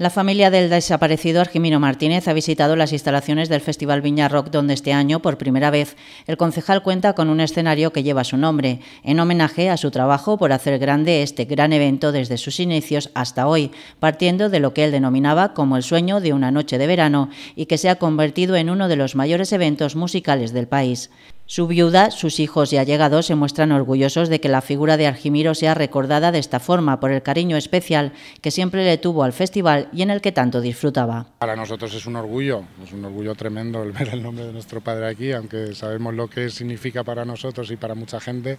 La familia del desaparecido Argimino Martínez ha visitado las instalaciones del Festival Viña Rock, donde este año, por primera vez, el concejal cuenta con un escenario que lleva su nombre, en homenaje a su trabajo por hacer grande este gran evento desde sus inicios hasta hoy, partiendo de lo que él denominaba como el sueño de una noche de verano y que se ha convertido en uno de los mayores eventos musicales del país. Su viuda, sus hijos y allegados se muestran orgullosos de que la figura de Argimiro sea recordada de esta forma por el cariño especial que siempre le tuvo al festival y en el que tanto disfrutaba. Para nosotros es un orgullo, es un orgullo tremendo el ver el nombre de nuestro padre aquí, aunque sabemos lo que significa para nosotros y para mucha gente,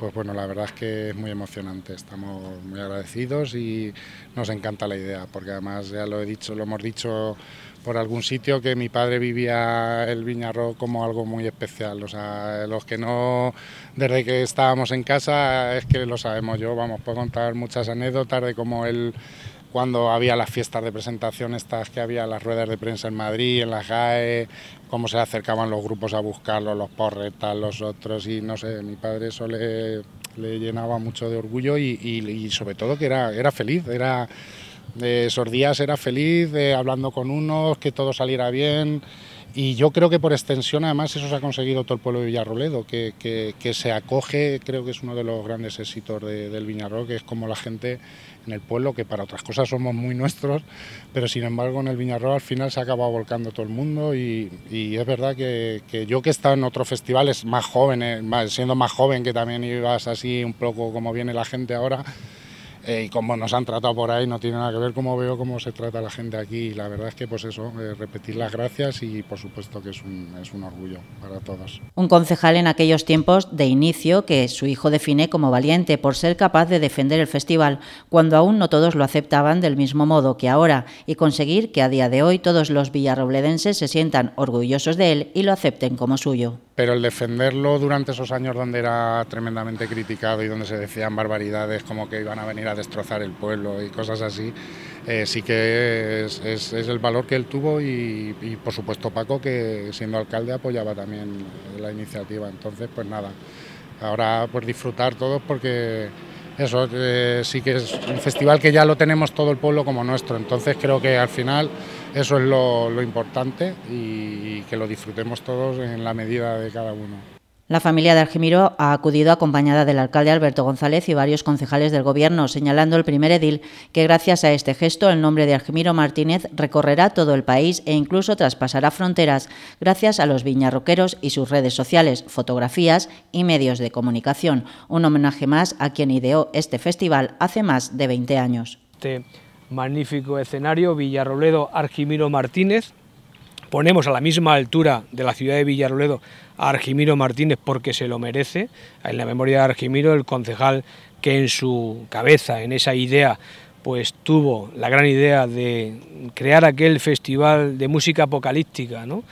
pues bueno, la verdad es que es muy emocionante, estamos muy agradecidos y nos encanta la idea, porque además ya lo he dicho, lo hemos dicho por algún sitio que mi padre vivía el Viñarro como algo muy especial. O sea, los que no, desde que estábamos en casa, es que lo sabemos yo, vamos, puedo contar muchas anécdotas de cómo él cuando había las fiestas de presentación estas que había, las ruedas de prensa en Madrid, en las GAE, cómo se acercaban los grupos a buscarlos, los porretas, los otros, y no sé, mi padre eso le, llenaba mucho de orgullo y, sobre todo que era, era feliz, era, eh, esos días era feliz, eh, hablando con unos, que todo saliera bien. Y yo creo que por extensión, además, eso se ha conseguido todo el pueblo de Villarroledo, que, se acoge, creo que es uno de los grandes éxitos del Viñarro, que es como la gente en el pueblo, que para otras cosas somos muy nuestros, pero sin embargo en el Viñarrol al final se ha acabado volcando todo el mundo y, es verdad que, yo que he estado en otros festivales más jóvenes, siendo más joven, que también ibas así un poco como viene la gente ahora, eh, y como nos han tratado por ahí, no tiene nada que ver cómo veo cómo se trata la gente aquí. la verdad es que, pues eso, eh, repetir las gracias y por supuesto que es un, es un orgullo para todos. Un concejal en aquellos tiempos de inicio que su hijo define como valiente por ser capaz de defender el festival, cuando aún no todos lo aceptaban del mismo modo que ahora, y conseguir que a día de hoy todos los villarrobledenses se sientan orgullosos de él y lo acepten como suyo pero el defenderlo durante esos años donde era tremendamente criticado y donde se decían barbaridades como que iban a venir a destrozar el pueblo y cosas así, eh, sí que es, el valor que él tuvo y, por supuesto Paco que siendo alcalde apoyaba también la iniciativa. Entonces pues nada, ahora pues disfrutar todos porque eso eh, sí que es un festival que ya lo tenemos todo el pueblo como nuestro. Entonces creo que al final... Eso es lo, importante y, que lo disfrutemos todos en la medida de cada uno. La familia de Argimiro ha acudido acompañada del alcalde Alberto González y varios concejales del Gobierno, señalando el primer edil que gracias a este gesto el nombre de Argimiro Martínez recorrerá todo el país e incluso traspasará fronteras gracias a los viñarroqueros y sus redes sociales, fotografías y medios de comunicación. Un homenaje más a quien ideó este festival hace más de 20 años. Este magnífico escenario, Villarroledo, Argimiro Martínez. Ponemos a la misma altura de la ciudad de Villarroledo a Argimiro Martínez porque se lo merece. En la memoria de Argimiro, el concejal que en su cabeza, en esa idea, pues tuvo la gran idea de crear aquel festival de música apocalíptica, ¿no?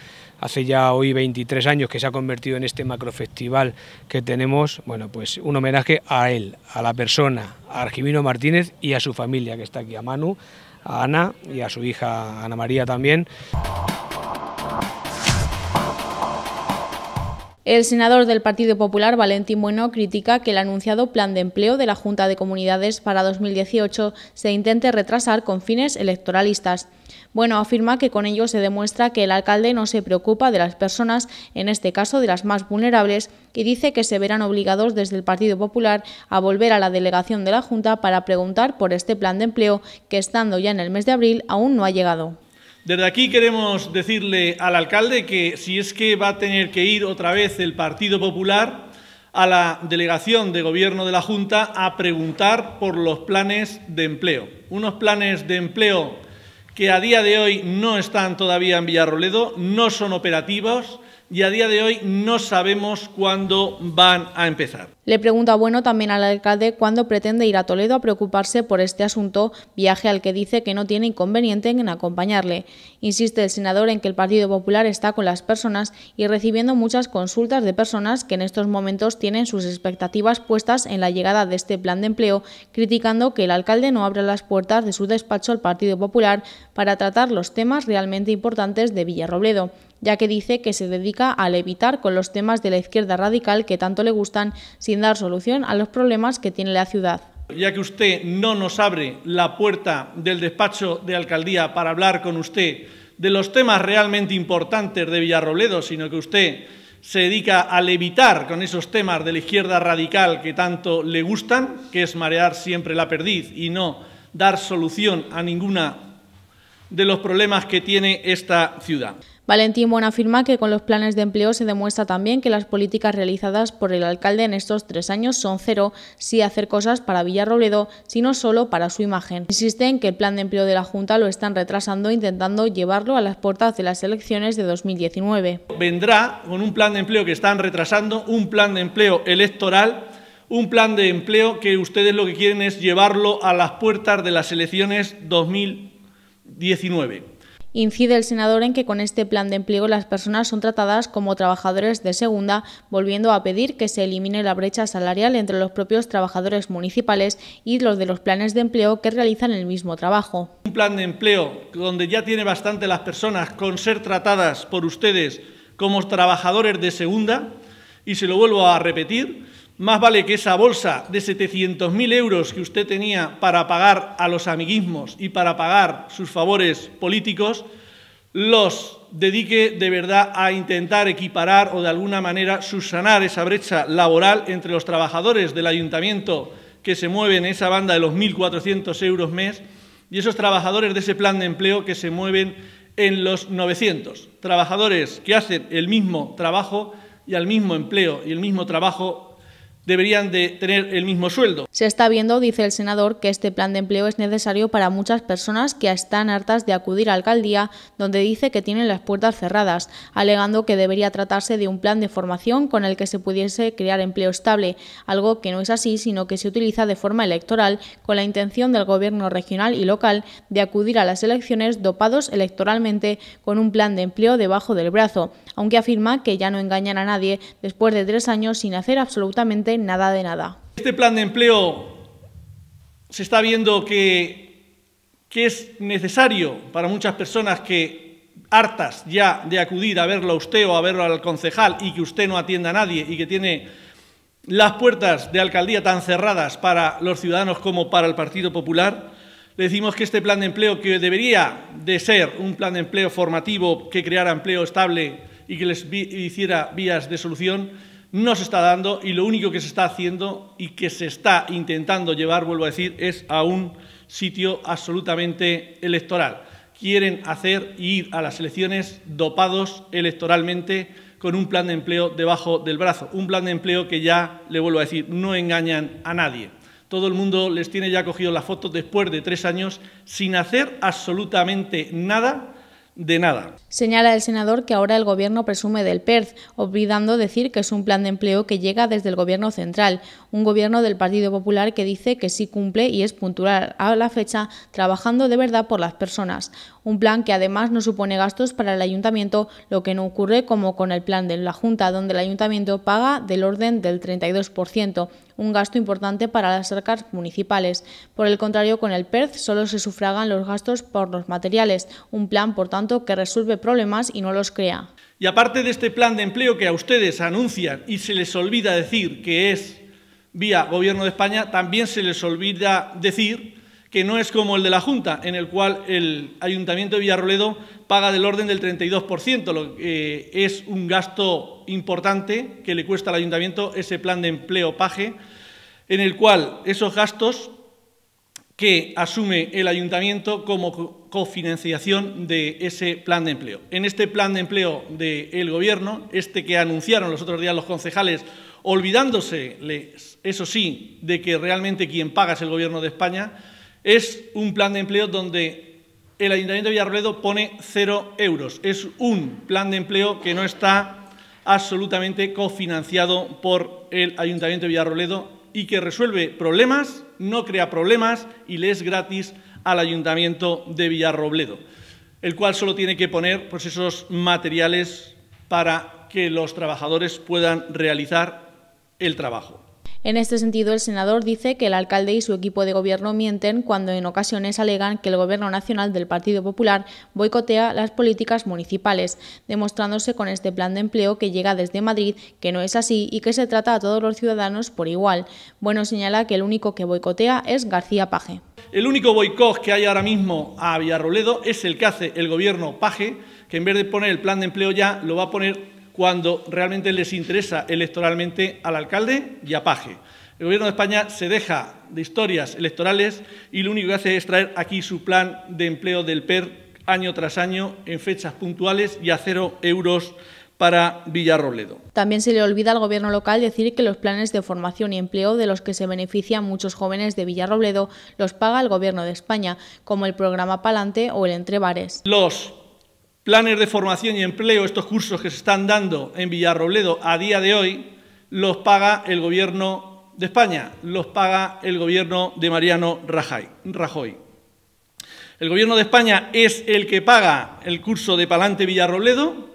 hace ya hoy 23 años que se ha convertido en este macrofestival que tenemos, bueno, pues un homenaje a él, a la persona, a Argimino Martínez y a su familia que está aquí, a Manu, a Ana y a su hija Ana María también. El senador del Partido Popular, Valentín Bueno, critica que el anunciado plan de empleo de la Junta de Comunidades para 2018 se intente retrasar con fines electoralistas. Bueno afirma que con ello se demuestra que el alcalde no se preocupa de las personas, en este caso de las más vulnerables, y dice que se verán obligados desde el Partido Popular a volver a la delegación de la Junta para preguntar por este plan de empleo que, estando ya en el mes de abril, aún no ha llegado. Desde aquí queremos decirle al alcalde que si es que va a tener que ir otra vez el Partido Popular a la delegación de gobierno de la Junta a preguntar por los planes de empleo. Unos planes de empleo que a día de hoy no están todavía en Villarroledo, no son operativos, y a día de hoy no sabemos cuándo van a empezar. Le pregunta Bueno también al alcalde cuándo pretende ir a Toledo a preocuparse por este asunto, viaje al que dice que no tiene inconveniente en acompañarle. Insiste el senador en que el Partido Popular está con las personas y recibiendo muchas consultas de personas que en estos momentos tienen sus expectativas puestas en la llegada de este plan de empleo, criticando que el alcalde no abra las puertas de su despacho al Partido Popular para tratar los temas realmente importantes de Villarrobledo ya que dice que se dedica a levitar con los temas de la izquierda radical que tanto le gustan, sin dar solución a los problemas que tiene la ciudad. Ya que usted no nos abre la puerta del despacho de alcaldía para hablar con usted de los temas realmente importantes de Villarrobledo, sino que usted se dedica a levitar con esos temas de la izquierda radical que tanto le gustan, que es marear siempre la perdiz y no dar solución a ninguna de los problemas que tiene esta ciudad. Valentín Buena afirma que con los planes de empleo se demuestra también que las políticas realizadas por el alcalde en estos tres años son cero, si hacer cosas para Villarrobledo, sino solo para su imagen. Insisten en que el plan de empleo de la Junta lo están retrasando intentando llevarlo a las puertas de las elecciones de 2019. Vendrá con un plan de empleo que están retrasando, un plan de empleo electoral, un plan de empleo que ustedes lo que quieren es llevarlo a las puertas de las elecciones 2019. 19. Incide el senador en que con este plan de empleo las personas son tratadas como trabajadores de segunda, volviendo a pedir que se elimine la brecha salarial entre los propios trabajadores municipales y los de los planes de empleo que realizan el mismo trabajo. Un plan de empleo donde ya tiene bastante las personas con ser tratadas por ustedes como trabajadores de segunda, y se lo vuelvo a repetir, más vale que esa bolsa de 700.000 euros que usted tenía para pagar a los amiguismos y para pagar sus favores políticos, los dedique de verdad a intentar equiparar o de alguna manera subsanar esa brecha laboral entre los trabajadores del ayuntamiento que se mueven en esa banda de los 1.400 euros mes y esos trabajadores de ese plan de empleo que se mueven en los 900. Trabajadores que hacen el mismo trabajo y al mismo empleo y el mismo trabajo deberían de tener el mismo sueldo. Se está viendo, dice el senador, que este plan de empleo es necesario para muchas personas que están hartas de acudir a alcaldía, donde dice que tienen las puertas cerradas, alegando que debería tratarse de un plan de formación con el que se pudiese crear empleo estable, algo que no es así, sino que se utiliza de forma electoral con la intención del gobierno regional y local de acudir a las elecciones dopados electoralmente con un plan de empleo debajo del brazo, aunque afirma que ya no engañan a nadie después de tres años sin hacer absolutamente nada de nada. Este plan de empleo se está viendo que, que es necesario para muchas personas que hartas ya de acudir a verlo a usted o a verlo al concejal y que usted no atienda a nadie y que tiene las puertas de alcaldía tan cerradas para los ciudadanos como para el Partido Popular, le decimos que este plan de empleo, que debería de ser un plan de empleo formativo que creara empleo estable y que les hiciera vías de solución, no se está dando y lo único que se está haciendo y que se está intentando llevar, vuelvo a decir, es a un sitio absolutamente electoral. Quieren hacer ir a las elecciones dopados electoralmente con un plan de empleo debajo del brazo, un plan de empleo que ya, le vuelvo a decir, no engañan a nadie. Todo el mundo les tiene ya cogido las fotos después de tres años sin hacer absolutamente nada de nada. Señala el senador que ahora el gobierno presume del PERZ, olvidando decir que es un plan de empleo que llega desde el gobierno central, un gobierno del Partido Popular que dice que sí cumple y es puntual a la fecha, trabajando de verdad por las personas. Un plan que además no supone gastos para el ayuntamiento, lo que no ocurre como con el plan de la Junta, donde el ayuntamiento paga del orden del 32%, un gasto importante para las arcas municipales. Por el contrario, con el PERC solo se sufragan los gastos por los materiales, un plan, por tanto, que resuelve problemas y no los crea. Y aparte de este plan de empleo que a ustedes anuncian y se les olvida decir que es vía Gobierno de España, también se les olvida decir que no es como el de la Junta, en el cual el Ayuntamiento de Villarroledo paga del orden del 32%, lo que eh, es un gasto importante que le cuesta al Ayuntamiento ese plan de empleo-paje, en el cual esos gastos que asume el Ayuntamiento como cofinanciación de ese plan de empleo. En este plan de empleo del Gobierno, este que anunciaron los otros días los concejales, olvidándose, eso sí, de que realmente quien paga es el Gobierno de España, es un plan de empleo donde el Ayuntamiento de Villarrobledo pone cero euros. Es un plan de empleo que no está absolutamente cofinanciado por el Ayuntamiento de Villarrobledo y que resuelve problemas, no crea problemas y le es gratis al Ayuntamiento de Villarrobledo, el cual solo tiene que poner pues, esos materiales para que los trabajadores puedan realizar el trabajo. En este sentido, el senador dice que el alcalde y su equipo de gobierno mienten cuando en ocasiones alegan que el Gobierno Nacional del Partido Popular boicotea las políticas municipales, demostrándose con este plan de empleo que llega desde Madrid que no es así y que se trata a todos los ciudadanos por igual. Bueno señala que el único que boicotea es García Paje. El único boicot que hay ahora mismo a Villarroledo es el que hace el gobierno Paje, que en vez de poner el plan de empleo ya, lo va a poner cuando realmente les interesa electoralmente al alcalde y a Paje. El Gobierno de España se deja de historias electorales y lo único que hace es traer aquí su plan de empleo del PER año tras año en fechas puntuales y a cero euros para Villarrobledo. También se le olvida al gobierno local decir que los planes de formación y empleo de los que se benefician muchos jóvenes de Villarrobledo los paga el gobierno de España, como el programa Palante o el Entre Bares. Los planes de formación y empleo, estos cursos que se están dando en Villarrobledo a día de hoy, los paga el Gobierno de España, los paga el Gobierno de Mariano Rajoy. El Gobierno de España es el que paga el curso de Palante Villarrobledo,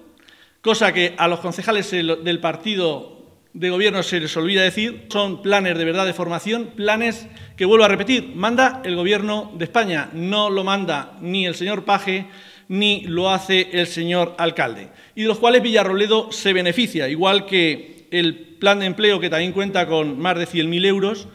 cosa que a los concejales del partido de gobierno se les olvida decir, son planes de verdad de formación, planes que, vuelvo a repetir, manda el Gobierno de España, no lo manda ni el señor Paje, ni lo hace el señor alcalde, y de los cuales Villarroledo se beneficia, igual que el plan de empleo que también cuenta con más de 100.000 euros,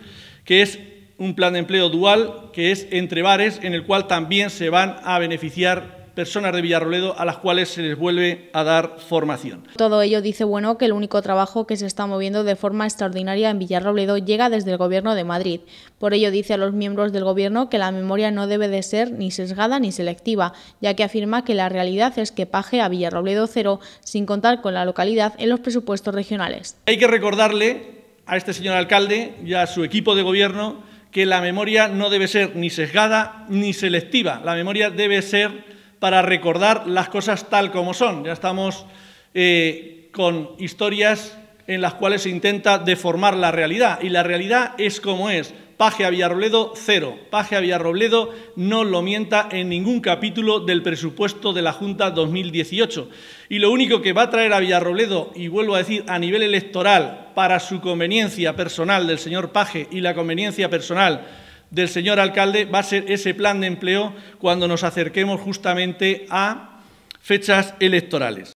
que es un plan de empleo dual, que es entre bares, en el cual también se van a beneficiar personas de Villarrobledo a las cuales se les vuelve a dar formación. Todo ello dice Bueno que el único trabajo que se está moviendo de forma extraordinaria en Villarrobledo llega desde el Gobierno de Madrid. Por ello dice a los miembros del Gobierno que la memoria no debe de ser ni sesgada ni selectiva, ya que afirma que la realidad es que paje a Villarrobledo cero sin contar con la localidad en los presupuestos regionales. Hay que recordarle a este señor alcalde y a su equipo de Gobierno que la memoria no debe ser ni sesgada ni selectiva, la memoria debe ser para recordar las cosas tal como son. Ya estamos eh, con historias en las cuales se intenta deformar la realidad y la realidad es como es. Paje a Villarrobledo, cero. Paje a Villarrobledo no lo mienta en ningún capítulo del presupuesto de la Junta 2018. Y lo único que va a traer a Villarrobledo, y vuelvo a decir, a nivel electoral, para su conveniencia personal del señor Paje y la conveniencia personal del señor alcalde va a ser ese plan de empleo cuando nos acerquemos justamente a fechas electorales.